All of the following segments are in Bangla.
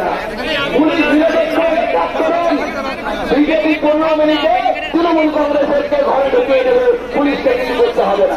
পারে না পুলিশ নিরপেক্ষ বিজেপি পনেরো মিনিটে তৃণমূল কংগ্রেসের ঘরে ঢুকিয়ে দেবে পুলিশকে কিছু করতে হবে না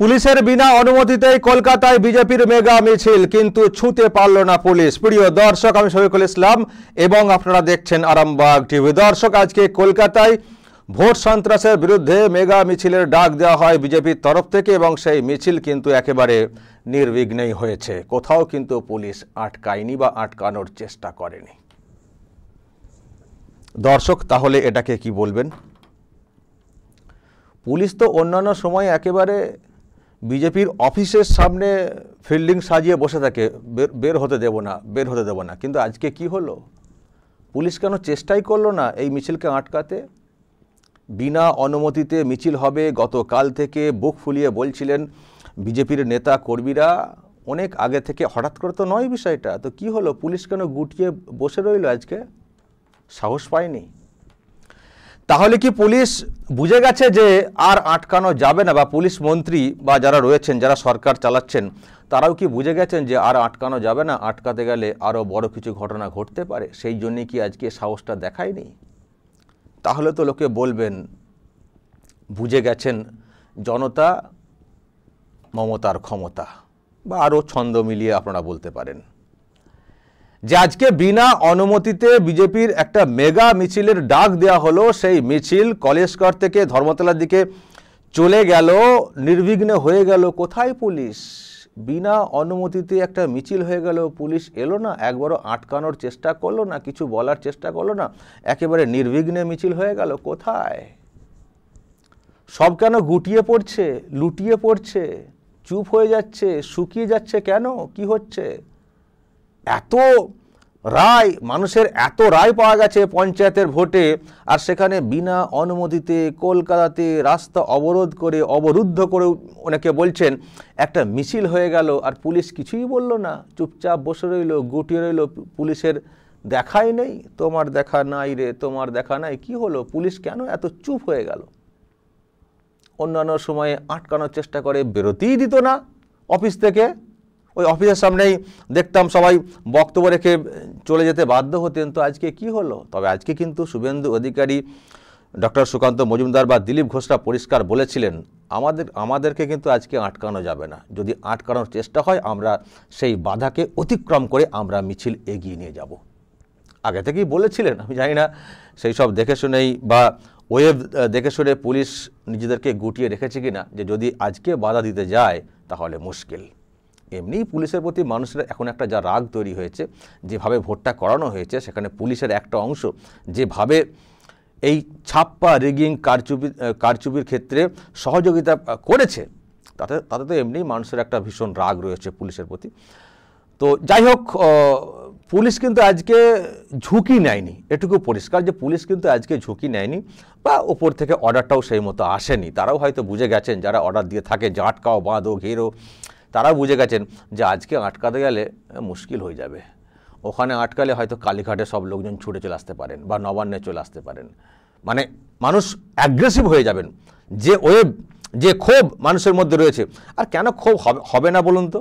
পুলিশের বিনা অনুমতিতেই কলকাতায় বিজেপির মেগা মিছিল কিন্তু ছুঁতে পারল না পুলিশ প্রিয় দর্শক আমি শফিকুল ইসলাম এবং আপনারা দেখছেন আরামবাগ টিভি দর্শক আজকে কলকাতায় ভোট সন্ত্রাসের বিরুদ্ধে মেগা মিছিলের ডাক দেওয়া হয় বিজেপির তরফ থেকে এবং সেই মিছিল কিন্তু একেবারে নির্বিঘ্নেই হয়েছে কোথাও কিন্তু পুলিশ আটকায়নি বা আটকানোর চেষ্টা করেনি দর্শক তাহলে এটাকে কি বলবেন পুলিশ তো অন্যান্য সময় একেবারে বিজেপির অফিসের সামনে ফিল্ডিং সাজিয়ে বসে থাকে বের হতে দেব না বের হতে দেব না কিন্তু আজকে কি হলো পুলিশ কেন চেষ্টাই করলো না এই মিছিলকে আটকাতে বিনা অনুমতিতে মিছিল হবে গতকাল থেকে বুক ফুলিয়ে বলছিলেন বিজেপির নেতা কর্মীরা অনেক আগে থেকে হঠাৎ করে তো নয় বিষয়টা তো কি হলো পুলিশ কেন গুটিয়ে বসে রইল আজকে সাহস পায়নি তাহলে কি পুলিশ বুঝে গেছে যে আর আটকানো যাবে না বা পুলিশ মন্ত্রী বা যারা রয়েছেন যারা সরকার চালাচ্ছেন তারাও কি বুঝে গেছেন যে আর আটকানো যাবে না আটকাতে গেলে আরও বড় কিছু ঘটনা ঘটতে পারে সেই জন্যে কি আজকে সাহসটা দেখায়নি তাহলে তো লোকে বলবেন বুঝে গেছেন জনতা মমতার ক্ষমতা বা আরও ছন্দ মিলিয়ে আপনারা বলতে পারেন যে আজকে বিনা অনুমতিতে বিজেপির একটা মেগা মিছিলের ডাক দেয়া হলো সেই মিছিল কলেজকর থেকে ধর্মতলার দিকে চলে গেল নির্বিঘ্নে হয়ে গেল কোথায় পুলিশ বিনা অনুমতিতে একটা মিছিল হয়ে গেল পুলিশ এলো না একবারও আটকানোর চেষ্টা করলো না কিছু বলার চেষ্টা করলো না একেবারে নির্বিঘ্নে মিছিল হয়ে গেল কোথায় সব কেন গুটিয়ে পড়ছে লুটিয়ে পড়ছে চুপ হয়ে যাচ্ছে শুকিয়ে যাচ্ছে কেন কি হচ্ছে এত রায় মানুষের এত রায় পাওয়া গেছে পঞ্চায়েতের ভোটে আর সেখানে বিনা অনুমতিতে কলকাতাতে রাস্তা অবরোধ করে অবরুদ্ধ করে অনেকে বলছেন একটা মিছিল হয়ে গেল আর পুলিশ কিছুই বলল না চুপচাপ বসে রইল গুটিয়ে রইল পুলিশের দেখাই নেই তোমার দেখা নাই রে তোমার দেখা নাই কি হলো পুলিশ কেন এত চুপ হয়ে গেল অন্যান্য সময়ে আটকানোর চেষ্টা করে বেরোতেই দিত না অফিস থেকে ওই অফিসের সামনেই দেখতাম সবাই বক্তব্য রেখে চলে যেতে বাধ্য হতেন তো আজকে কি হলো তবে আজকে কিন্তু শুভেন্দু অধিকারী ডক্টর সুকান্ত মজুমদার বা দিলীপ ঘোষরা পরিষ্কার বলেছিলেন আমাদের আমাদেরকে কিন্তু আজকে আটকানো যাবে না যদি আটকানোর চেষ্টা হয় আমরা সেই বাধাকে অতিক্রম করে আমরা মিছিল এগিয়ে নিয়ে যাব আগে থেকেই বলেছিলেন আমি জানি না সেই সব দেখে শুনেই বা ওয়েব দেখে শুনে পুলিশ নিজেদেরকে গুটিয়ে রেখেছে কিনা যে যদি আজকে বাধা দিতে যায় তাহলে মুশকিল এমনিই পুলিশের প্রতি মানুষের এখন একটা যা রাগ তৈরি হয়েছে যেভাবে ভোটটা করানো হয়েছে সেখানে পুলিশের একটা অংশ যেভাবে এই ছাপ্পা রিগিং কারচুপি কারচুপির ক্ষেত্রে সহযোগিতা করেছে তাতে তাতে তো এমনিই মানুষের একটা ভীষণ রাগ রয়েছে পুলিশের প্রতি তো যাই হোক পুলিশ কিন্তু আজকে ঝুঁকি নেয়নি এটুকু পরিষ্কার যে পুলিশ কিন্তু আজকে ঝুঁকি নেয়নি বা ওপর থেকে অর্ডারটাও সেই মতো আসেনি তারাও হয়তো বুঝে গেছেন যারা অর্ডার দিয়ে থাকে জাটকাও বাঁধো ঘেরো তারা বুঝে গেছেন যে আজকে আটকাতে গেলে মুশকিল হয়ে যাবে ওখানে আটকালে হয়তো কালীঘাটে সব লোকজন ছুটে চলে আসতে পারেন বা নবান্নে চলে আসতে পারেন মানে মানুষ অ্যাগ্রেসিভ হয়ে যাবেন যে ওয়েব যে ক্ষোভ মানুষের মধ্যে রয়েছে আর কেন ক্ষোভ হবে না বলুন তো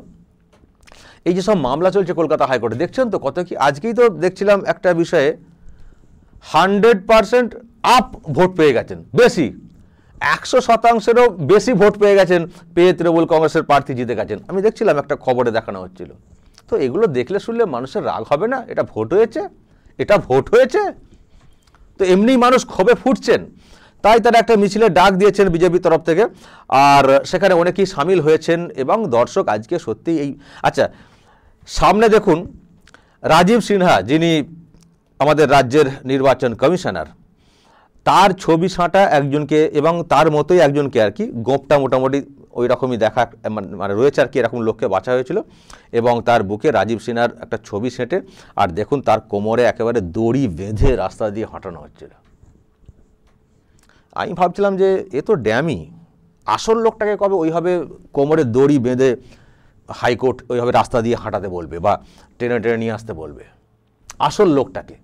এই যে সব মামলা চলছে কলকাতা হাইকোর্টে দেখছেন তো কত কি আজকেই তো দেখছিলাম একটা বিষয়ে হান্ড্রেড পারসেন্ট আপ ভোট পেয়ে গেছেন বেশি একশো শতাংশেরও বেশি ভোট পেয়ে গেছেন পেয়ে তৃণমূল কংগ্রেসের প্রার্থী জিতে গেছেন আমি দেখছিলাম একটা খবরে দেখানো হচ্ছিল তো এগুলো দেখলে শুনলে মানুষের রাগ হবে না এটা ভোট হয়েছে এটা ভোট হয়েছে তো এমনি মানুষ ক্ষোভে ফুটছেন তাই তারা একটা মিছিলে ডাক দিয়েছেন বিজেপির তরফ থেকে আর সেখানে অনেকেই সামিল হয়েছেন এবং দর্শক আজকে সত্যি এই আচ্ছা সামনে দেখুন রাজীব সিনহা যিনি আমাদের রাজ্যের নির্বাচন কমিশনার তার ছবি ছাঁটা একজনকে এবং তার মতোই একজনকে আর কি গোপটা মোটামুটি ওই রকমই দেখা মানে, মানে রয়েছে আর কি এরকম লোককে বাঁচা হয়েছিল এবং তার বুকে রাজীব সিনহার একটা ছবি সেঁটে আর দেখুন তার কোমরে একেবারে দড়ি বেঁধে রাস্তা দিয়ে হাঁটানো হচ্ছিল আমি ভাবছিলাম যে এ তো ড্যামি আসল লোকটাকে কবে ওইভাবে কোমরে দড়ি বেঁধে হাইকোর্ট ওইভাবে রাস্তা দিয়ে হাঁটাতে বলবে বা ট্রেনে ট্রেনে নিয়ে আসতে বলবে আসল লোকটাকে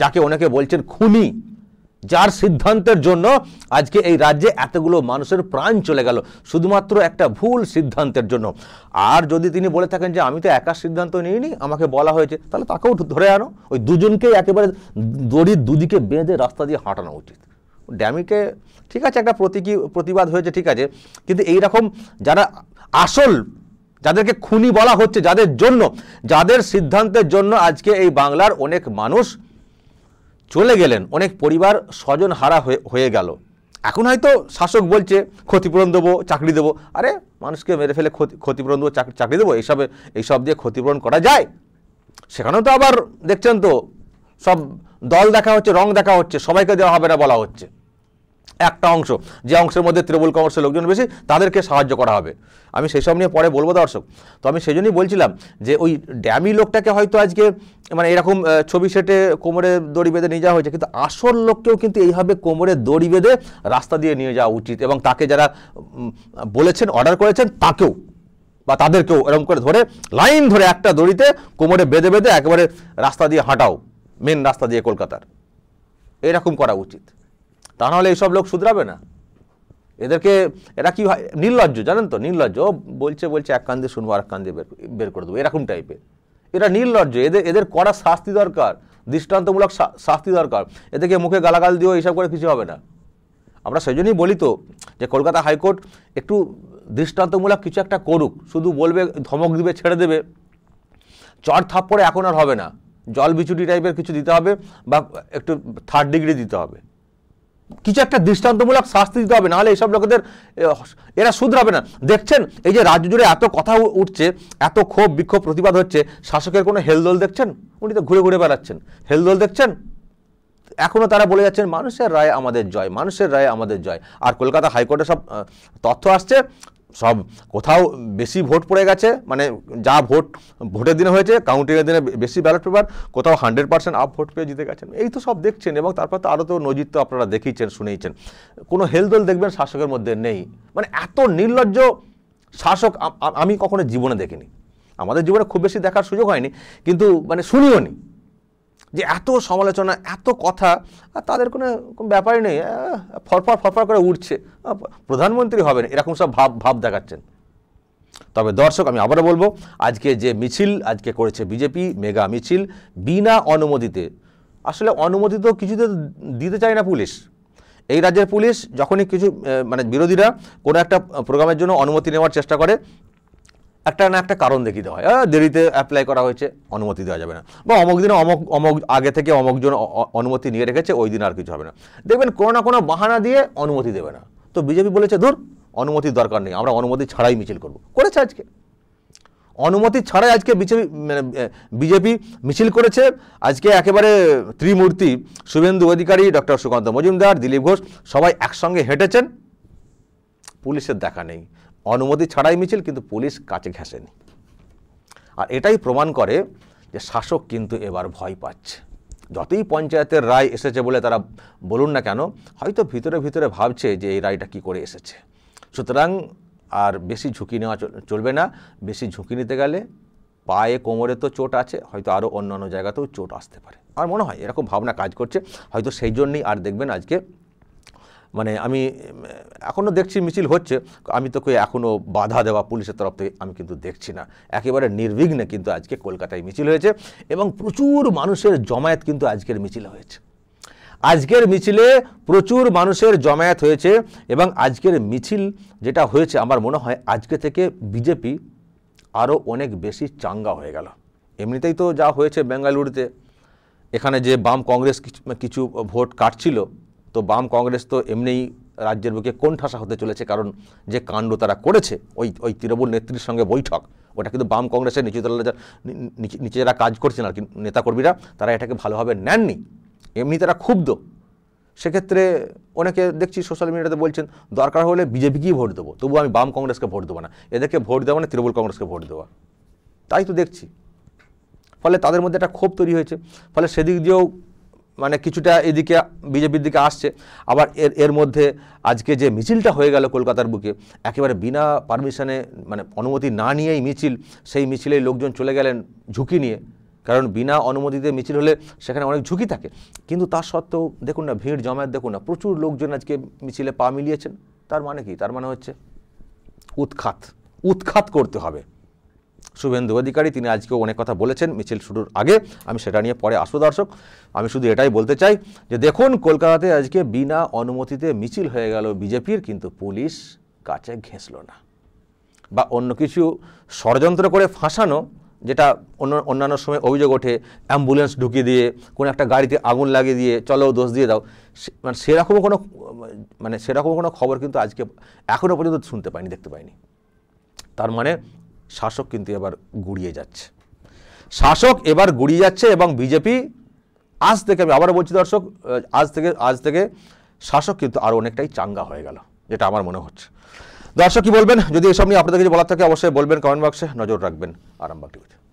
যাকে অনেকে বলছেন খুনি যার সিদ্ধান্তের জন্য আজকে এই রাজ্যে এতগুলো মানুষের প্রাণ চলে গেল শুধুমাত্র একটা ভুল সিদ্ধান্তের জন্য আর যদি তিনি বলে থাকেন যে আমি তো একা সিদ্ধান্ত নিইনি আমাকে বলা হয়েছে তাহলে তাকেও ধরে আনো ওই দুজনকে একেবারে দড়ির দুদিকে বেঁধে রাস্তা দিয়ে হাঁটানো উচিত ড্যামিকে ঠিক আছে একটা প্রতীকী প্রতিবাদ হয়েছে ঠিক আছে কিন্তু এই রকম যারা আসল যাদেরকে খুনি বলা হচ্ছে যাদের জন্য যাদের সিদ্ধান্তের জন্য আজকে এই বাংলার অনেক মানুষ চলে গেলেন অনেক পরিবার স্বজন হারা হয়ে গেল এখন হয়তো শাসক বলছে ক্ষতিপূরণ দেবো চাকরি দেবো আরে মানুষকে মেরে ফেলে ক্ষতি ক্ষতিপূরণ দেবো চাকরি দেবো এইসবে এইসব দিয়ে ক্ষতিপূরণ করা যায় সেখানেও তো আবার দেখছেন তো সব দল দেখা হচ্ছে রং দেখা হচ্ছে সবাইকে দেওয়া হবে না বলা হচ্ছে একটা অংশ যে অংশের মধ্যে তৃণমূল কংগ্রেসের লোকজন বেশি তাদেরকে সাহায্য করা হবে আমি সেই সব নিয়ে পরে বলবো দর্শক তো আমি সেই জন্যই বলছিলাম যে ওই ড্যামি লোকটাকে হয়তো আজকে মানে এরকম ছবি সেটে কোমরে দড়ি বেঁধে নিয়ে যাওয়া হয়েছে কিন্তু আসল লোককেও কিন্তু এইভাবে কোমরে দড়ি বেঁধে রাস্তা দিয়ে নিয়ে যাওয়া উচিত এবং তাকে যারা বলেছেন অর্ডার করেছেন তাকেও বা তাদেরকেও এরকম করে ধরে লাইন ধরে একটা দড়িতে কোমরে বেঁধে বেঁধে একেবারে রাস্তা দিয়ে হাঁটাও মেন রাস্তা দিয়ে কলকাতার এরকম করা উচিত তা নাহলে এইসব লোক শুধরাবে না এদেরকে এরা কি হয় নির্লজ্জ জানেন তো নির্লজ্জ বলছে বলছে এক কান দিয়ে শুনবো আর এক কান দিয়ে বের করে দেবো এরকম টাইপের এরা নির্লজ্জ এদের এদের কড়া শাস্তি দরকার দৃষ্টান্তমূলক শাস্তি দরকার এদেরকে মুখে গালাগাল দিও এইসব করে কিছু হবে না আমরা সেই জন্যই বলি তো যে কলকাতা হাইকোর্ট একটু দৃষ্টান্তমূলক কিছু একটা করুক শুধু বলবে ধমক দিবে ছেড়ে দেবে চর থাপ্পড়ে এখন আর হবে না জল বিচুটি টাইপের কিছু দিতে হবে বা একটু থার্ড ডিগ্রি দিতে হবে কিছু একটা দৃষ্টান্তমূলক শাস্তি দিতে হবে নাহলে এইসব লোকেদের এরা শুধরাবে না দেখছেন এই যে রাজ্য জুড়ে এত কথা উঠছে এত ক্ষোভ বিক্ষোভ প্রতিবাদ হচ্ছে শাসকের কোনো হেলদোল দেখছেন উনি তো ঘুরে ঘুরে বেড়াচ্ছেন হেলদোল দেখছেন এখনও তারা বলে যাচ্ছেন মানুষের রায় আমাদের জয় মানুষের রায় আমাদের জয় আর কলকাতা হাইকোর্টে সব তথ্য আসছে সব কোথাও বেশি ভোট পড়ে গেছে মানে যা ভোট ভোটের দিনে হয়েছে কাউন্টিংয়ের দিনে বেশি ব্যালট পেপার কোথাও হান্ড্রেড পার্সেন্ট আপ ভোট পেয়ে জিতে গেছেন এই তো সব দেখছেন এবং তারপর তো আরও তো নজির তো আপনারা দেখিয়েছেন শুনেইছেন কোনো হেলদোল দেখবেন শাসকের মধ্যে নেই মানে এত নির্লজ্জ শাসক আমি কখনো জীবনে দেখিনি আমাদের জীবনে খুব বেশি দেখার সুযোগ হয়নি কিন্তু মানে শুনিও নি যে এত সমালোচনা এত কথা তাদের কোনো ব্যাপারই নেই ফরফর ফরফর করে উঠছে প্রধানমন্ত্রী হবেন এরকম সব ভাব ভাব দেখাচ্ছেন তবে দর্শক আমি আবারও বলবো আজকে যে মিছিল আজকে করেছে বিজেপি মেগা মিছিল বিনা অনুমতিতে আসলে অনুমোদিত কিছু তো দিতে চায় না পুলিশ এই রাজ্যের পুলিশ যখনই কিছু মানে বিরোধীরা কোনো একটা প্রোগ্রামের জন্য অনুমতি নেওয়ার চেষ্টা করে একটা না একটা কারণ দেখিতে হয় দেরিতে অ্যাপ্লাই করা হয়েছে অনুমতি দেওয়া যাবে না বা অমুক দিনে অমক অমক আগে থেকে অমকজন অনুমতি নিয়ে রেখেছে ওই দিন আর কিছু হবে না দেখবেন কোনো না কোনো বাহানা দিয়ে অনুমতি দেবে না তো বিজেপি বলেছে ধর অনুমতির দরকার নেই আমরা অনুমতি ছাড়াই মিছিল করব করেছে আজকে অনুমতি ছাড়াই আজকে বিজেপি মানে, বিজেপি মিছিল করেছে আজকে একেবারে ত্রিমূর্তি শুভেন্দু অধিকারী ডক্টর সুকান্ত মজুমদার দিলীপ ঘোষ সবাই একসঙ্গে হেঁটেছেন পুলিশের দেখা নেই অনুমতি ছাড়াই মিছিল কিন্তু পুলিশ কাছে ঘেঁষেনি আর এটাই প্রমাণ করে যে শাসক কিন্তু এবার ভয় পাচ্ছে যতই পঞ্চায়েতের রায় এসেছে বলে তারা বলুন না কেন হয়তো ভিতরে ভিতরে ভাবছে যে এই রায়টা কি করে এসেছে সুতরাং আর বেশি ঝুঁকি নেওয়া চলবে না বেশি ঝুঁকি নিতে গেলে পায়ে কোমরে তো চোট আছে হয়তো আরও অন্যান্য জায়গাতেও চোট আসতে পারে আমার মনে হয় এরকম ভাবনা কাজ করছে হয়তো সেই জন্যই আর দেখবেন আজকে মানে আমি এখনও দেখছি মিছিল হচ্ছে আমি তোকে এখনও বাধা দেওয়া পুলিশের তরফ থেকে আমি কিন্তু দেখছি না একেবারে নির্বিঘ্নে কিন্তু আজকে কলকাতায় মিছিল হয়েছে এবং প্রচুর মানুষের জমায়েত কিন্তু আজকের মিছিল হয়েছে আজকের মিছিলে প্রচুর মানুষের জমায়েত হয়েছে এবং আজকের মিছিল যেটা হয়েছে আমার মনে হয় আজকে থেকে বিজেপি আরও অনেক বেশি চাঙ্গা হয়ে গেল এমনিতেই তো যা হয়েছে বেঙ্গালুরুতে এখানে যে বাম কংগ্রেস কিছু ভোট কাটছিল তো বাম কংগ্রেস তো এমনিই রাজ্যের বুকে কোন ঠাসা হতে চলেছে কারণ যে কাণ্ড তারা করেছে ওই ওই তৃণমূল নেত্রীর সঙ্গে বৈঠক ওটা কিন্তু বাম কংগ্রেসের নিচু দলের নিচে যারা কাজ করছেন আর কি নেতাকর্মীরা তারা এটাকে ভালোভাবে নেননি এমনি তারা ক্ষুব্ধ সেক্ষেত্রে অনেকে দেখছি সোশ্যাল মিডিয়াতে বলছেন দরকার হলে বিজেপিকেই ভোট দেবো তবু আমি বাম কংগ্রেসকে ভোট দেবো না এদেরকে ভোট দেওয়া মানে তৃণমূল কংগ্রেসকে ভোট দেওয়া তাই তো দেখছি ফলে তাদের মধ্যে একটা ক্ষোভ তৈরি হয়েছে ফলে সেদিক দিয়েও মানে কিছুটা এদিকে বিজেপির দিকে আসছে আবার এর এর মধ্যে আজকে যে মিছিলটা হয়ে গেল কলকাতার বুকে একেবারে বিনা পারমিশনে মানে অনুমতি না নিয়েই মিছিল সেই মিছিলেই লোকজন চলে গেলেন ঝুঁকি নিয়ে কারণ বিনা অনুমতিতে মিছিল হলে সেখানে অনেক ঝুঁকি থাকে কিন্তু তার সত্ত্বেও দেখুন না ভিড় জমায়েত দেখুন না প্রচুর লোকজন আজকে মিছিলে পা মিলিয়েছেন তার মানে কি তার মানে হচ্ছে উৎখাত উৎখাত করতে হবে শুভেন্দু অধিকারী তিনি আজকেও অনেক কথা বলেছেন মিছিল শুরুর আগে আমি সেটা নিয়ে পরে আসবো দর্শক আমি শুধু এটাই বলতে চাই যে দেখুন কলকাতাতে আজকে বিনা অনুমতিতে মিছিল হয়ে গেল বিজেপির কিন্তু পুলিশ কাছে ঘেঁচল না বা অন্য কিছু ষড়যন্ত্র করে ফাঁসানো যেটা অন্য অন্যান্য সময় অভিযোগ ওঠে অ্যাম্বুলেন্স ঢুকিয়ে দিয়ে কোনো একটা গাড়িতে আগুন লাগিয়ে দিয়ে চলো দোষ দিয়ে দাও মানে সেরকমও কোনো মানে সেরকম কোনো খবর কিন্তু আজকে এখনও পর্যন্ত শুনতে পাইনি দেখতে পাইনি তার মানে শাসক কিন্তু এবার গুড়িয়ে যাচ্ছে শাসক এবার গুড়িয়ে যাচ্ছে এবং বিজেপি আজ থেকে আমি আবার বলছি দর্শক আজ থেকে আজ থেকে শাসক কিন্তু আরও অনেকটাই চাঙ্গা হয়ে গেল যেটা আমার মনে হচ্ছে দর্শক কী বলবেন যদি এসব নিয়ে আপনাদের কিছু বলার থাকে অবশ্যই বলবেন কমেন্ট বক্সে নজর রাখবেন আরামবাগ টিভিতে